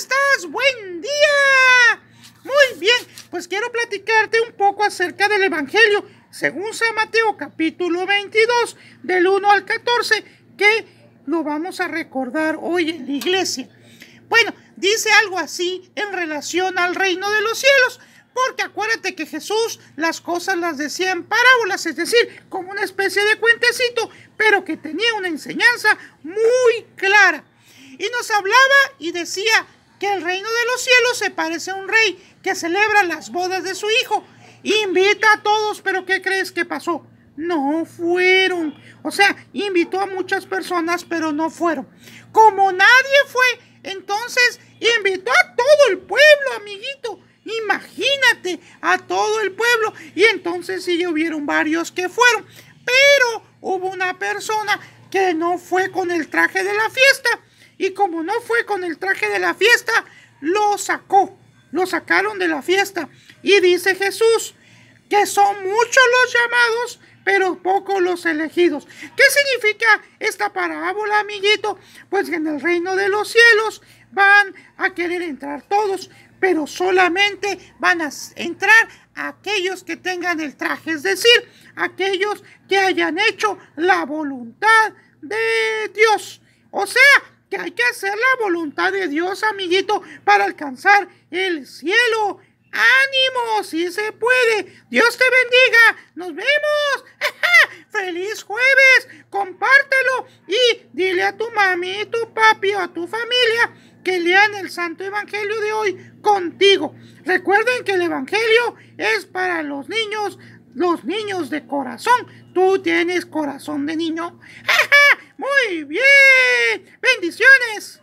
estás? Buen día. Muy bien, pues quiero platicarte un poco acerca del Evangelio, según San Mateo capítulo 22, del 1 al 14, que lo vamos a recordar hoy en la iglesia. Bueno, dice algo así en relación al reino de los cielos. Porque acuérdate que Jesús las cosas las decía en parábolas, es decir, como una especie de cuentecito, pero que tenía una enseñanza muy clara. Y nos hablaba y decía, que el reino de los cielos se parece a un rey que celebra las bodas de su hijo. Invita a todos, pero ¿qué crees que pasó? No fueron. O sea, invitó a muchas personas, pero no fueron. Como nadie fue, entonces invitó a todo el pueblo, amiguito. Imagínate, a todo el pueblo. Y entonces sí hubieron varios que fueron. Pero hubo una persona que no fue con el traje de la fiesta y como no fue con el traje de la fiesta, lo sacó. Lo sacaron de la fiesta. Y dice Jesús que son muchos los llamados, pero pocos los elegidos. ¿Qué significa esta parábola, amiguito? Pues que en el reino de los cielos van a querer entrar todos, pero solamente van a entrar aquellos que tengan el traje, es decir, aquellos que hayan hecho la voluntad de Dios. O sea, que hay que hacer la voluntad de Dios, amiguito, para alcanzar el cielo. ¡Ánimo! si se puede! ¡Dios te bendiga! ¡Nos vemos! ¡Feliz jueves! Compártelo y dile a tu mami, tu papi o a tu familia que lean el Santo Evangelio de hoy contigo. Recuerden que el Evangelio es para los niños, los niños de corazón. Tú tienes corazón de niño. ¡Muy bien! bendiciones.